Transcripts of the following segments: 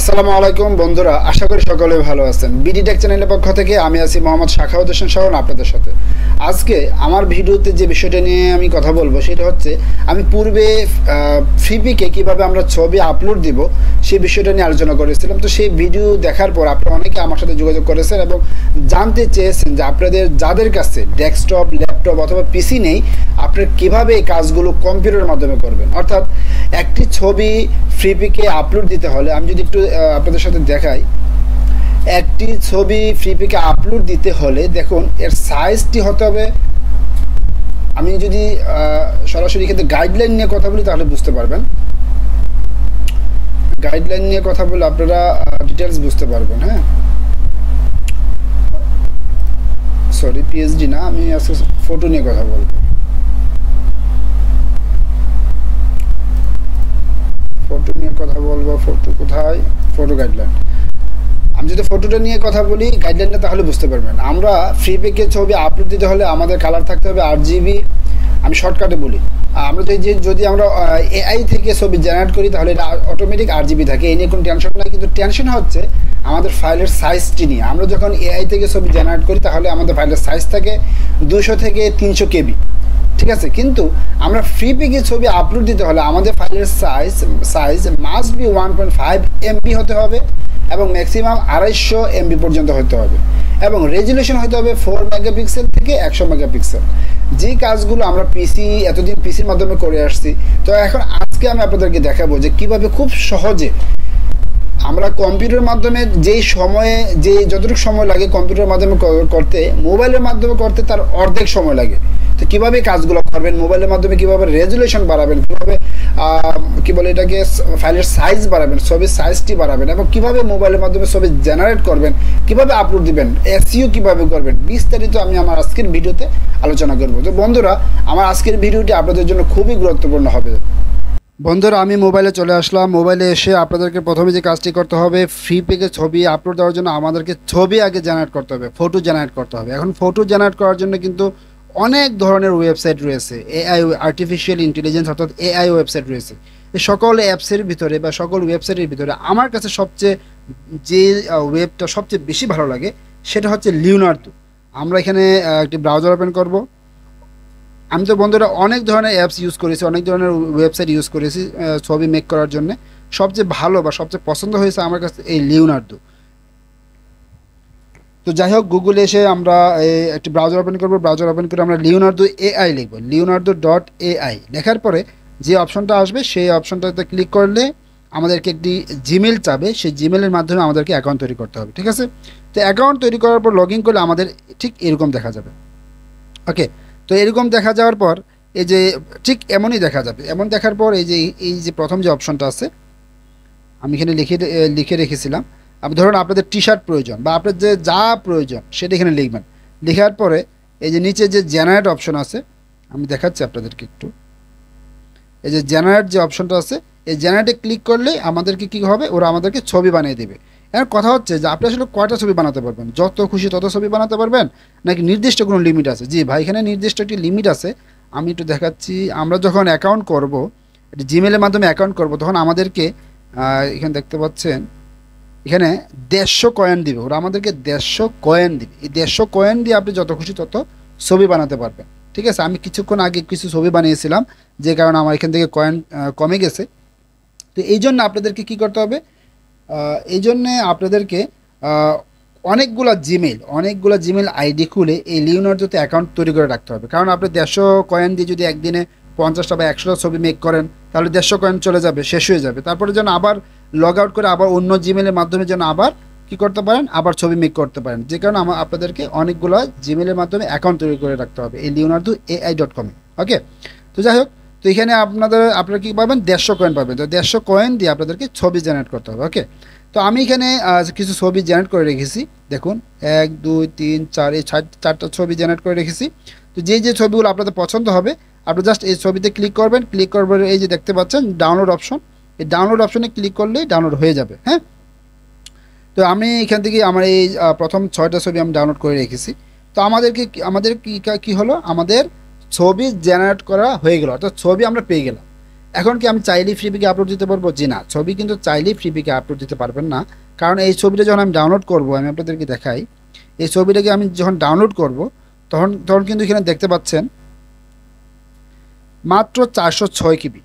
আসসালামু আলাইকুম বন্ধুরা আশা করি সকলে ভালো আছেন বিডিটেক চ্যানেলের পক্ষ থেকে আমি আছি মোহাম্মদ শাখাউদ হোসেন সরণ আপনাদের সাথে আজকে আমার ভিডিওতে যে বিষয়টা নিয়ে আমি কথা বলবো সেটা হচ্ছে আমি পূর্বে ফ্রিপিকে কিভাবে আমরা ছবি আপলোড দিব সেই বিষয়টা নিয়ে আলোচনা করেছিলাম তো সেই ভিডিও দেখার পর আপনারা অনেকে আমার সাথে যোগাযোগ করেছেন এবং জানতে চেয়েছেন যে আপনাদের যাদের কাছে ডেস্কটপ ল্যাপটপ অথবা পিসি নেই আপনারা কীভাবে এই কাজগুলো কম্পিউটারের মাধ্যমে করবেন অর্থাৎ একটি ছবি ফ্রিপিকে আপলোড দিতে হলে আমি যদি একটু আপনাদের সাথে দেখাই একটি ছবি ফ্রিপিকে আপলোড দিতে হলে দেখুন এর সাইজটি হতে হবে আমি যদি সরাসরি ক্ষেত্রে গাইডলাইন নিয়ে কথা বলি তাহলে বুঝতে পারবেন গাইডলাইন নিয়ে কথা বলে আপনারা ডিটেলস বুঝতে পারবেন হ্যাঁ সরি পিএইচডি না আমি আজকে ফটো নিয়ে কথা বলবো ফটো নিয়ে কথা বলবো ফটো কোথায় ফটো গাইডলাইন আমি যদি ফটোটা নিয়ে কথা বলি গাইডলাইনটা তাহলে বুঝতে পারবেন আমরা ফ্রি পেকে ছবি আপলোড দিতে হলে আমাদের কালার থাকতে হবে আট জিবি আমি শর্টকাটে বলি আমরা তো যে যদি আমরা এআই থেকে ছবি জেনারেট করি তাহলে এটা অটোমেটিক আর জিবি থাকে এ নিয়ে কোনো টেনশন নাই কিন্তু টেনশন হচ্ছে আমাদের ফাইলের সাইজটি নিয়ে আমরা যখন এআই থেকে ছবি জেনারেট করি তাহলে আমাদের ফাইলের সাইজ থাকে দুশো থেকে তিনশো কেবি ঠিক আছে কিন্তু আমরা ফ্রি পিকে ছবি আপলোড দিতে হলে আমাদের ফাইলের size size must be one point five MB হতে হবে এবং ম্যাক্সিমাম আড়াইশো এমবি পর্যন্ত হতে হবে এবং রেজুলেশন হতে হবে ফোর মেগাপিক্সেল থেকে একশো মেগাপিক্সেল যে কাজগুলো আমরা পিসি এতদিন পিসির মাধ্যমে করে আসছি তো এখন আজকে আমি আপনাদেরকে দেখাবো যে কিভাবে খুব সহজে আমরা কম্পিউটারের মাধ্যমে যেই সময়ে যে যতটুকু সময় লাগে কম্পিউটারের মাধ্যমে করতে মোবাইলের মাধ্যমে করতে তার অর্ধেক সময় লাগে তো কীভাবে কাজগুলো করবেন মোবাইলের মাধ্যমে কীভাবে রেজুলেশন বাড়াবেন কীভাবে কী বলে এটাকে ফাইলের সাইজ বাড়াবেন ছবির সাইজটি বাড়াবেন এবং কীভাবে মোবাইলের মাধ্যমে ছবি জেনারেট করবেন কীভাবে আপলোড দিবেন এসিও কীভাবে করবেন বিস্তারিত আমি আমার আজকের ভিডিওতে আলোচনা করব তো বন্ধুরা আমার আজকের ভিডিওটি আপনাদের জন্য খুবই গুরুত্বপূর্ণ হবে বন্ধুরা আমি মোবাইলে চলে আসলাম মোবাইলে এসে আপনাদেরকে প্রথমে যে কাজটি করতে হবে ফ্রি পেকে ছবি আপলোড দেওয়ার জন্য আমাদেরকে ছবি আগে জেনারেট করতে হবে ফটো জেনারেট করতে হবে এখন ফটো জেনারেট করার জন্য কিন্তু অনেক ধরনের ওয়েবসাইট রয়েছে এআই আর্টিফিশিয়াল ইন্টেলিজেন্স অর্থাৎ এআই ওয়েবসাইট রয়েছে সকল অ্যাপসের ভিতরে বা সকল ওয়েবসাইটের ভিতরে আমার কাছে সবচেয়ে যে ওয়েবটা সবচেয়ে বেশি ভালো লাগে সেটা হচ্ছে লিওনার্দো আমরা এখানে একটি ব্রাউজার ওপেন করব আমি তো বন্ধুরা অনেক ধরনের অ্যাপস ইউজ করেছি অনেক ধরনের ওয়েবসাইট ইউজ করেছি ছবি মেক করার জন্য সবচেয়ে ভালো বা সবচেয়ে পছন্দ হয়েছে আমার কাছে এই লিওনার্দো তো যাই হোক গুগলে এসে আমরা একটি ব্রাউজার ওপেন করবো ব্রাউজার ওপেন করে আমরা লিওনার্দো এআই লিখবো লিওনার্দো ডট এআই লেখার পরে যে অপশনটা আসবে সেই অপশনটাতে ক্লিক করলে আমাদেরকে একটি জিমেল চাবে সেই জিমেলের মাধ্যমে আমাদেরকে অ্যাকাউন্ট তৈরি করতে হবে ঠিক আছে তো অ্যাকাউন্ট তৈরি করার পর লগ করলে আমাদের ঠিক এরকম দেখা যাবে ওকে তো এরকম দেখা যাওয়ার পর এই যে ঠিক এমনই দেখা যাবে এমন দেখার পর এই যে এই যে প্রথম যে অপশনটা আছে আমি এখানে লিখে লিখে রেখেছিলাম আপনি ধরুন আপনাদের টি শার্ট প্রয়োজন বা আপনাদের যে যা প্রয়োজন সেটা এখানে লিখবেন লেখার পরে এই যে নিচে যে জেনারেট অপশন আছে আমি দেখাচ্ছি আপনাদেরকে একটু এই যে জেনারেট যে অপশনটা আছে এই জেনারেটে ক্লিক করলেই আমাদেরকে কী হবে ওরা আমাদেরকে ছবি বানিয়ে দেবে এর কথা হচ্ছে যে আপনি আসলে কয়টা ছবি বানাতে পারবেন যত খুশি তত ছবি বানাতে পারবেন নাকি নির্দিষ্ট কোনো লিমিট আছে জি ভাই এখানে নির্দিষ্ট একটি লিমিট আছে আমি একটু দেখাচ্ছি আমরা যখন অ্যাকাউন্ট করব জিমেলের মাধ্যমে অ্যাকাউন্ট করব তখন আমাদেরকে এখানে দেখতে পাচ্ছেন এখানে দেড়শো কয়েন দিবে ওরা আমাদেরকে দেড়শো কয়েন দিবে এই দেড়শো কয়েন দিয়ে আপনি যত খুশি তত ছবি বানাতে পারবেন ঠিক আছে আমি কিছুক্ষণ আগে কিছু ছবি বানিয়েছিলাম যে কারণে আমার এখান থেকে কয়েন কমে গেছে তো এই জন্য আপনাদেরকে কি করতে হবে এই জন্যে আপনাদেরকে অনেকগুলো জিমেল অনেকগুলো জিমেল আইডি খুলে এই লিওনার যদি অ্যাকাউন্ট তৈরি করে রাখতে হবে কারণ আপনি দেড়শো কয়েন দিয়ে যদি একদিনে পঞ্চাশটা বা একশোটা ছবি মেক করেন তাহলে দেড়শো কয়েন চলে যাবে শেষ হয়ে যাবে তারপরে যেন আবার লগ আউট করে আবার অন্য জিমেলের মাধ্যমে যেন আবার কি করতে পারেন আবার ছবি মেক করতে পারেন যে কারণে আমার আপনাদেরকে অনেকগুলো জিমেলের মাধ্যমে অ্যাকাউন্ট তৈরি করে রাখতে হবে এই লিওনার্দু এআই ডট কমে ওকে তো যাই হোক তো এখানে আপনাদের আপনারা কী পাবেন দেড়শো কয়েন পাবেন তো দেড়শো কয়েন দিয়ে আপনাদেরকে ছবি জেনারেট করতে হবে ওকে তো আমি এখানে কিছু ছবি জেনারেট করে রেখেছি দেখুন এক দুই তিন চার এই চারটা ছবি জেনারেট করে রেখেছি তো যে যে ছবিগুলো আপনাদের পছন্দ হবে আপনি জাস্ট এই ছবিতে ক্লিক করবেন ক্লিক করবেন এই যে দেখতে পাচ্ছেন ডাউনলোড অপশন এই ডাউনলোড অপশনে ক্লিক করলেই ডাউনলোড হয়ে যাবে হ্যাঁ তো আমি এখান থেকে আমার এই প্রথম ছয়টা ছবি আমি ডাউনলোড করে রেখেছি তো আমাদেরকে আমাদের কী কী হলো আমাদের ছবি জেনারেট করা হয়ে গেল অর্থাৎ ছবি আমরা পেয়ে গেলাম এখন কি আমি চাইলেই ফ্রিপিকে আপলোড দিতে পারবো জি না ছবি কিন্তু চাইলেই ফ্রিপিকে আপলোড দিতে পারবেন না কারণ এই ছবিটা যখন আমি ডাউনলোড করব আমি আপনাদেরকে দেখাই এই ছবিটাকে আমি যখন ডাউনলোড করব তখন তখন কিন্তু এখানে দেখতে পাচ্ছেন মাত্র চারশো ছয় কেবি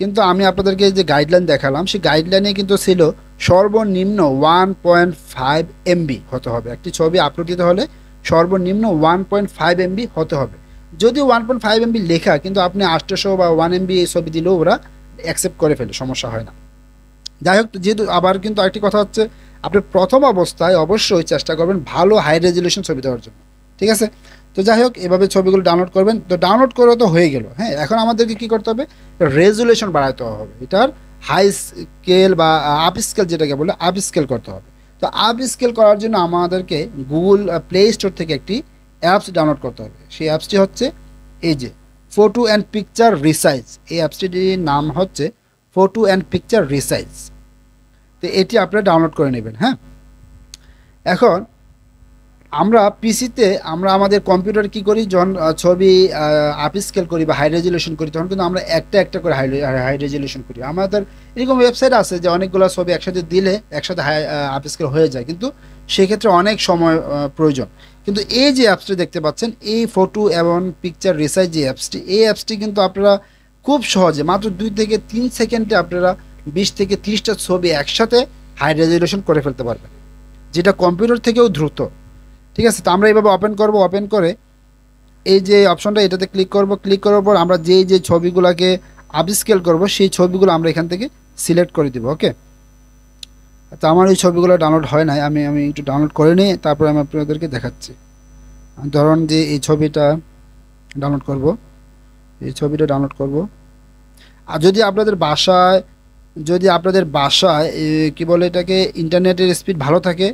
কিন্তু আমি আপনাদেরকে যে গাইডলাইন দেখালাম সেই গাইডলাইনে কিন্তু ছিল সর্বনিম্ন ওয়ান পয়েন্ট ফাইভ এমবি হতে হবে একটি ছবি আপলোড দিতে হলে সর্বনিম্ন ওয়ান পয়েন্ট ফাইভ এমবি হতে হবে যদি ওয়ান পয়েন্ট ফাইভ এমবি লেখা কিন্তু আপনি আষ্টশো বা ওয়ান এমবি এই ছবি দিলেও ওরা অ্যাকসেপ্ট করে ফেলে সমস্যা হয় না যাই হোক যেহেতু আবার কিন্তু আরেকটি কথা হচ্ছে আপনি প্রথম অবস্থায় অবশ্যই চেষ্টা করবেন ভালো হাই রেজলিউশন ছবি দেওয়ার জন্য ঠিক আছে তো যাই হোক এভাবে ছবিগুলো ডাউনলোড করবেন তো ডাউনলোড করে তো হয়ে গেল হ্যাঁ এখন আমাদেরকে কি করতে হবে রেজুলেশন বাড়াতে হবে এটার হাই স্কেল বা আপ স্কেল যেটাকে বলে আপ স্কেল করতে হবে তো আপ স্কেল করার জন্য আমাদেরকে গুগল প্লে স্টোর থেকে একটি অ্যাপস ডাউনলোড করতে হবে সেই অ্যাপসটি হচ্ছে এই যে ফটো অ্যান্ড পিকচার রিসাইজ এই অ্যাপসটির নাম হচ্ছে ফটো অ্যান্ড পিকচার রিসাইজ তো এটি আপনারা ডাউনলোড করে নেবেন হ্যাঁ এখন আমরা পিসিতে আমরা আমাদের কম্পিউটার কি করি যখন ছবি স্কেল করি বা হাই রেজুলেশন করি তখন কিন্তু আমরা একটা একটা করে হাই হাই রেজুলেশন করি আমাদের এরকম ওয়েবসাইট আছে যে অনেকগুলো ছবি একসাথে দিলে একসাথে হাই স্কেল হয়ে যায় কিন্তু সেক্ষেত্রে অনেক সময় প্রয়োজন কিন্তু এই যে অ্যাপসটি দেখতে পাচ্ছেন এই ফটো এবং পিকচার রিসার্চ যে অ্যাপসটি এই অ্যাপসটি কিন্তু আপনারা খুব সহজে মাত্র দুই থেকে তিন সেকেন্ডে আপনারা বিশ থেকে তিরিশটা ছবি একসাথে হাই রেজুলেশন করে ফেলতে পারবেন যেটা কম্পিউটার থেকেও দ্রুত ঠিক আছে তো আমরা এইভাবে ওপেন করব ওপেন করে এই যে অপশনটা এটাতে ক্লিক করব ক্লিক করার পর আমরা যেই যে ছবিগুলোকে আপস্কেল করব সেই ছবিগুলো আমরা এখান থেকে সিলেক্ট করে দেবো ওকে তো আমার এই ছবিগুলো ডাউনলোড হয় নাই আমি আমি একটু ডাউনলোড করে নিই তারপরে আমি আপনাদেরকে দেখাচ্ছি ধরুন যে এই ছবিটা ডাউনলোড করব এই ছবিটা ডাউনলোড করব আর যদি আপনাদের বাসায় যদি আপনাদের বাসায় কি বলে এটাকে ইন্টারনেটের স্পিড ভালো থাকে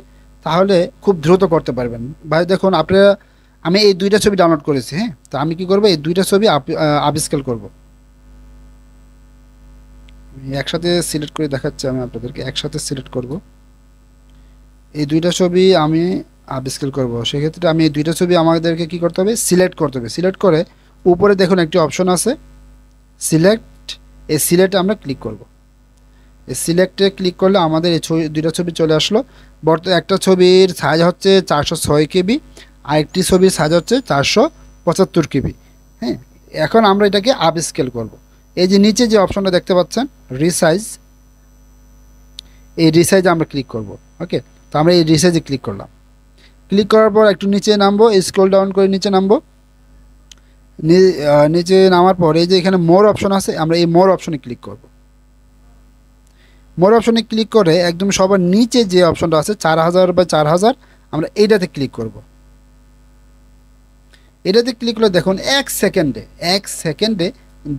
তাহলে খুব দ্রুত করতে পারবেন ভাই দেখুন আপনারা আমি এই দুইটা ছবি ডাউনলোড করেছি হ্যাঁ তো আমি কি করব এই দুইটা ছবি আবিষ্কার করব একসাথে সিলেক্ট করে দেখাচ্ছি আমি আপনাদেরকে একসাথে সিলেক্ট করব এই দুইটা ছবি আমি আবিষ্কার করব সেক্ষেত্রে আমি এই দুইটা ছবি আমাদেরকে কি করতে হবে সিলেক্ট করতে হবে সিলেক্ট করে উপরে দেখুন একটি অপশন আছে সিলেক্ট এই সিলেক্টে আমরা ক্লিক করবো সিলেক্টে ক্লিক করলে আমাদের এই ছবি দুইটা ছবি চলে আসলো বর্ত একটা ছবির সাইজ হচ্ছে চারশো ছয় কেবি আরেকটি ছবির সাইজ হচ্ছে চারশো পঁচাত্তর কেবি হ্যাঁ এখন আমরা এটাকে আপ স্কেল করবো এই যে নিচে যে অপশনটা দেখতে পাচ্ছেন রিসাইজ এই রিসাইজে আমরা ক্লিক করব ওকে তো আমরা এই রিসাইজে ক্লিক করলাম ক্লিক করার পর একটু নিচে নামবো স্ক্রোল ডাউন করে নিচে নামবো নিচে নামার পর এই যে এখানে মোর অপশন আছে আমরা এই মোর অপশনে ক্লিক করবো মোর অপশনে ক্লিক করে একদম সবার নিচে যে অপশনটা আছে চার হাজার বা চার হাজার আমরা এইটাতে ক্লিক করব এটাতে ক্লিক করলে দেখুন এক সেকেন্ডে এক সেকেন্ডে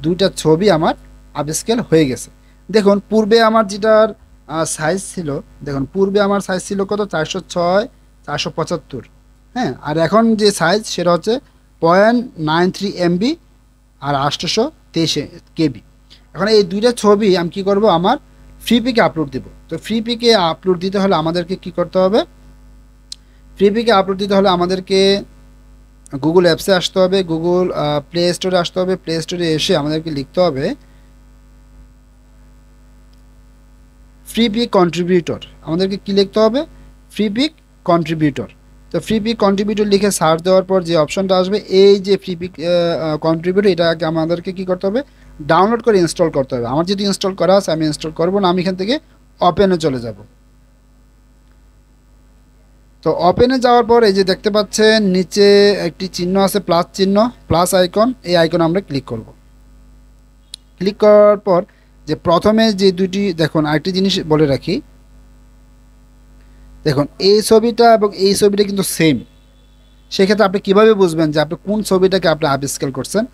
দুইটা ছবি আমার আপস্কেল হয়ে গেছে দেখুন পূর্বে আমার যেটার সাইজ ছিল দেখুন পূর্বে আমার সাইজ ছিল কত চারশো ছয় চারশো পঁচাত্তর হ্যাঁ আর এখন যে সাইজ সেটা হচ্ছে পয়েন্ট নাইন থ্রি এমবি আর আষ্টশো তেইশে কেবি এখন এই দুইটা ছবি আমি কি করব আমার ফ্রি পিকে আপলোড দিব তো ফ্রি পিকে আপলোড দিতে হলে আমাদেরকে কি করতে হবে ফ্রি পিকে আপলোড দিতে হলে আমাদেরকে গুগল অ্যাপসে আসতে হবে গুগল প্লে স্টোরে আসতে হবে প্লে স্টোরে এসে আমাদেরকে লিখতে হবে ফ্রি পিক কন্ট্রিবিউটর আমাদেরকে কি লিখতে হবে ফ্রি পিক কন্ট্রিবিউটর তো ফ্রি পিক কন্ট্রিবিউটর লিখে সার্চ দেওয়ার পর যে অপশনটা আসবে এই যে ফ্রি পিক কন্ট্রিবিউটর এটাকে আমাদেরকে কি করতে হবে ডাউনলোড করে ইনস্টল করতে হবে আমার যদি ইনস্টল করা আছে আমি ইনস্টল করবো না আমি এখান থেকে ওপেনে চলে যাব তো ওপেনে যাওয়ার পর এই যে দেখতে পাচ্ছেন নিচে একটি চিহ্ন আছে প্লাস চিহ্ন প্লাস আইকন এই আইকন আমরা ক্লিক করব ক্লিক করার পর যে প্রথমে যে দুটি দেখুন আরেকটি জিনিস বলে রাখি দেখুন এই ছবিটা এবং এই ছবিটা কিন্তু সেম সেক্ষেত্রে আপনি কিভাবে বুঝবেন যে আপনি কোন ছবিটাকে আপনি আবিষ্কার করছেন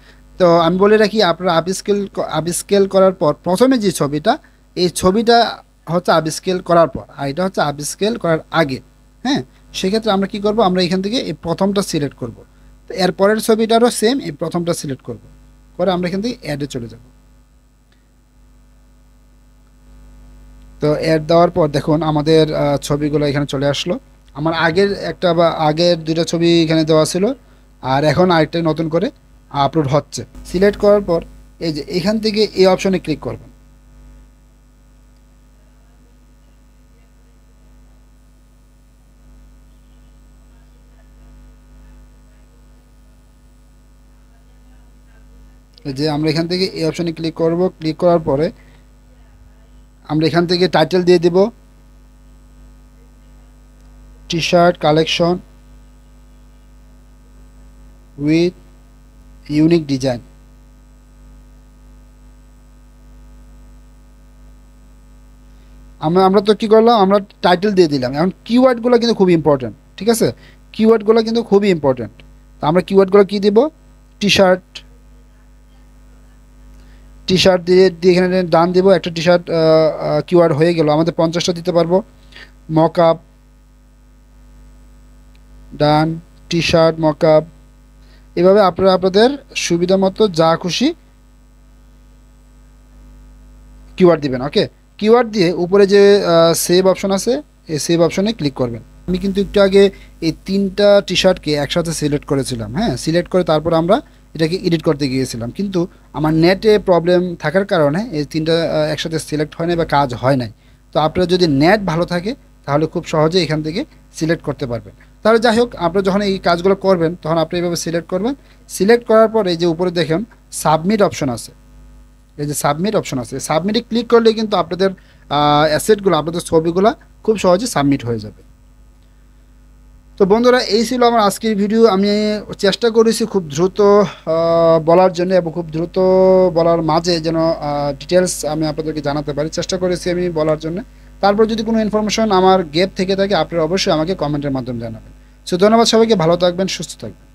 তো আমি বলে রাখি আপনার আপস্কেল আপস্কেল করার পর প্রথমে যে ছবিটা এই ছবিটা হচ্ছে আবিস্কেল করার পর আর এটা হচ্ছে আপস্কেল করার আগে হ্যাঁ সেক্ষেত্রে আমরা কি করব আমরা এখান থেকে এই প্রথমটা সিলেক্ট করব তো এরপরের ছবিটারও সেম এই প্রথমটা সিলেক্ট করব করে আমরা এখান থেকে অ্যাডে চলে যাব তো অ্যাড দেওয়ার পর দেখুন আমাদের ছবিগুলো এখানে চলে আসলো আমার আগের একটা বা আগের দুটা ছবি এখানে দেওয়া ছিল আর এখন আরেকটা নতুন করে আপলোড হচ্ছে সিলেক্ট করার পর এই যে এখান থেকে এই অপশনে ক্লিক করবেন যে আমরা এখান থেকে এই অপশনে ক্লিক করব ক্লিক করার পরে আমরা এখান থেকে টাইটেল দিয়ে দেব T shirt collection with unique design আমরা আমরা তো কী করলাম আমরা টাইটেল দিয়ে দিলাম এখন কিওয়ার্ডগুলো কিন্তু খুব ইম্পর্ট্যান্ট ঠিক আছে কিওয়ার্ডগুলো কিন্তু খুবই ইম্পর্ট্যান্ট তো আমরা কিওয়ার্ডগুলো কী দেব টি শার্ট টি শার্ট দিয়ে দিয়ে এখানে ডান দেব একটা টি শার্ট কিওয়ার্ড হয়ে গেল আমাদের পঞ্চাশটা দিতে পারবো mock up done T shirt mock up এভাবে আপনারা আপনাদের সুবিধা মতো যা খুশি কিওয়ার্ড দিবেন ওকে কিওয়ার্ড দিয়ে উপরে যে সেভ অপশন আছে এই সেভ অপশনে ক্লিক করবেন আমি কিন্তু একটু আগে এই তিনটা টি শার্টকে একসাথে সিলেক্ট করেছিলাম হ্যাঁ সিলেক্ট করে তারপর আমরা এটাকে এডিট করতে গিয়েছিলাম কিন্তু আমার নেটে প্রবলেম থাকার কারণে এই তিনটা একসাথে সিলেক্ট হয় নাই বা কাজ হয় নাই তো আপনার যদি নেট ভালো থাকে তাহলে খুব সহজে এখান থেকে সিলেক্ট করতে পারবেন তাহলে যাই হোক আপনি যখন এই কাজগুলো করবেন তখন আপনি এইভাবে সিলেক্ট করবেন সিলেক্ট করার পর এই যে উপরে দেখেন সাবমিট অপশন আছে এই যে সাবমিট অপশন আছে সাবমিটে ক্লিক করলে কিন্তু আপনাদের অ্যাসেটগুলো আপনাদের ছবিগুলো খুব সহজে সাবমিট হয়ে যাবে তো বন্ধুরা এই ছিল আমার আজকের ভিডিও আমি চেষ্টা করেছি খুব দ্রুত বলার জন্য এবং খুব দ্রুত বলার মাঝে যেন ডিটেলস আমি আপনাদেরকে জানাতে পারি চেষ্টা করেছি আমি বলার জন্য তারপর যদি কোনো ইনফরমেশন আমার গেপ থেকে থাকে আপনারা অবশ্যই আমাকে কমেন্টের মাধ্যমে জানাবেন সো ধন্যবাদ সবাইকে ভালো থাকবেন সুস্থ থাকবেন